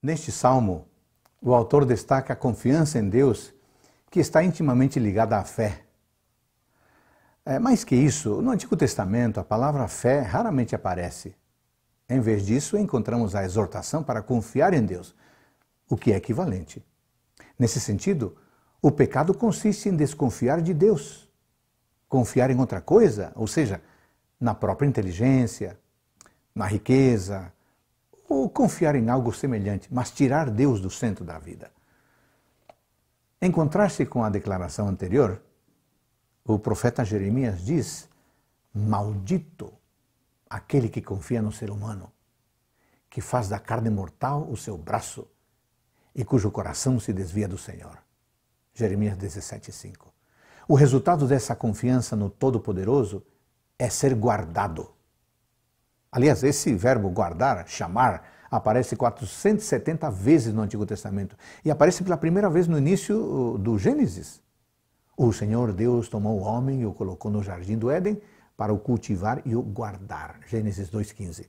Neste salmo, o autor destaca a confiança em Deus que está intimamente ligada à fé. É, mais que isso, no Antigo Testamento, a palavra fé raramente aparece. Em vez disso, encontramos a exortação para confiar em Deus, o que é equivalente. Nesse sentido, o pecado consiste em desconfiar de Deus, confiar em outra coisa, ou seja, na própria inteligência, na riqueza, ou confiar em algo semelhante, mas tirar Deus do centro da vida. Em contraste com a declaração anterior, o profeta Jeremias diz: Maldito aquele que confia no ser humano, que faz da carne mortal o seu braço e cujo coração se desvia do Senhor. Jeremias 17,5. O resultado dessa confiança no Todo-Poderoso é ser guardado Aliás, esse verbo guardar, chamar, aparece 470 vezes no Antigo Testamento e aparece pela primeira vez no início uh, do Gênesis. O Senhor Deus tomou o homem e o colocou no jardim do Éden para o cultivar e o guardar. Gênesis 2,15.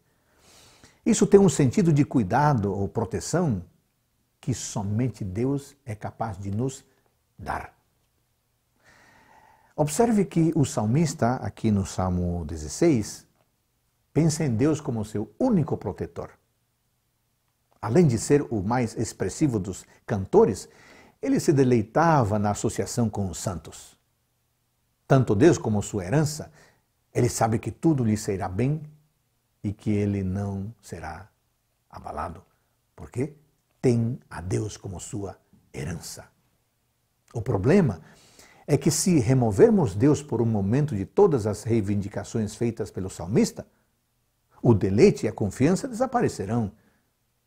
Isso tem um sentido de cuidado ou proteção que somente Deus é capaz de nos dar. Observe que o salmista, aqui no Salmo 16, pensa em Deus como seu único protetor. Além de ser o mais expressivo dos cantores, ele se deleitava na associação com os santos. Tanto Deus como sua herança, ele sabe que tudo lhe será bem e que ele não será abalado, porque tem a Deus como sua herança. O problema é que se removermos Deus por um momento de todas as reivindicações feitas pelo salmista, o deleite e a confiança desaparecerão.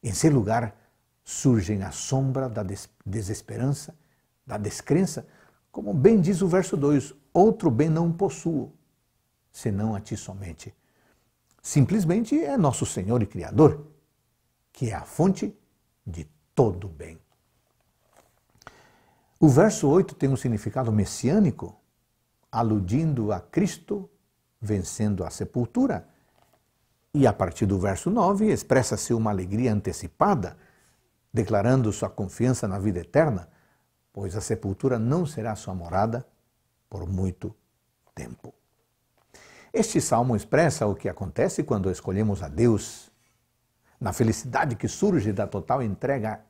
Em seu lugar, surgem a sombra da des desesperança, da descrença, como bem diz o verso 2: Outro bem não possuo, senão a ti somente. Simplesmente é nosso Senhor e Criador, que é a fonte de todo bem. O verso 8 tem um significado messiânico, aludindo a Cristo vencendo a sepultura e a partir do verso 9, expressa-se uma alegria antecipada, declarando sua confiança na vida eterna, pois a sepultura não será sua morada por muito tempo. Este salmo expressa o que acontece quando escolhemos a Deus, na felicidade que surge da total entrega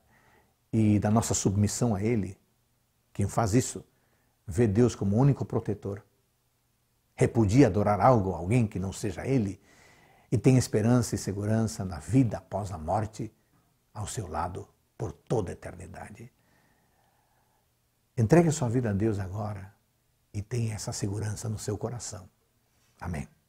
e da nossa submissão a Ele. Quem faz isso vê Deus como único protetor. Repudia adorar algo, alguém que não seja Ele e tenha esperança e segurança na vida após a morte ao seu lado por toda a eternidade. Entregue a sua vida a Deus agora e tenha essa segurança no seu coração. Amém.